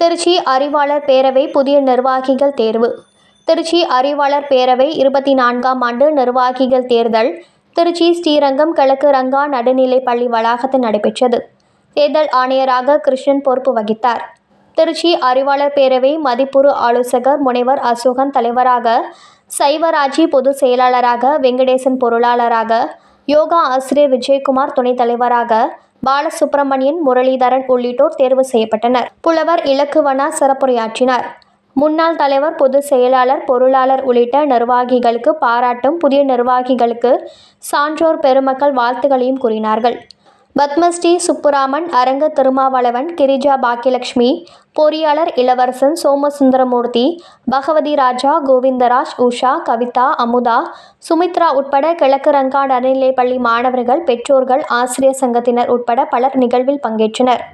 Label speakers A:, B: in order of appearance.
A: திருச்சி அறிவாளர் பேரவை புதிய நிர்வாகிகள் தேர்வு திருச்சி அறிவாளர் பேரவை இருபத்தி நான்காம் ஆண்டு நிர்வாகிகள் தேர்தல் திருச்சி ஸ்ரீரங்கம் கிழக்கு ரங்கா நடுநிலை பள்ளி வளாகத்தில் நடைபெற்றது தேர்தல் ஆணையராக கிருஷ்ணன் பொறுப்பு வகித்தார் திருச்சி அறிவாளர் பேரவை மதிப்புறு ஆலோசகர் முனைவர் அசோகன் தலைவராக சைவராஜி பொதுச் செயலாளராக வெங்கடேசன் பொருளாளராக யோகா ஆசிரியர் விஜயகுமார் துணைத் தலைவராக பாலசுப்பிரமணியன் முரளிதரன் உள்ளிட்டோர் தேர்வு செய்யப்பட்டனர் புலவர் இலக்குவனா சிறப்புரையாற்றினார் முன்னாள் தலைவர் பொதுச் செயலாளர் பொருளாளர் உள்ளிட்ட நிர்வாகிகளுக்கு பாராட்டும் புதிய நிர்வாகிகளுக்கு சான்றோர் பெருமக்கள் வாழ்த்துகளையும் கூறினார்கள் பத்மஸ்ரீ சுப்புராமன் அரங்க திருமாவளவன் கிரிஜா பாக்கியலட்சுமி பொறியாளர் இளவரசன் சோமசுந்தரமூர்த்தி பகவதி ராஜா கோவிந்தராஜ் உஷா கவிதா அமுதா சுமித்ரா உட்பட கிழக்கு ரங்கா நடுநிலைப்பள்ளி மாணவர்கள் பெற்றோர்கள் ஆசிரியர் சங்கத்தினர் உட்பட பலர் நிகழ்வில் பங்கேற்றனர்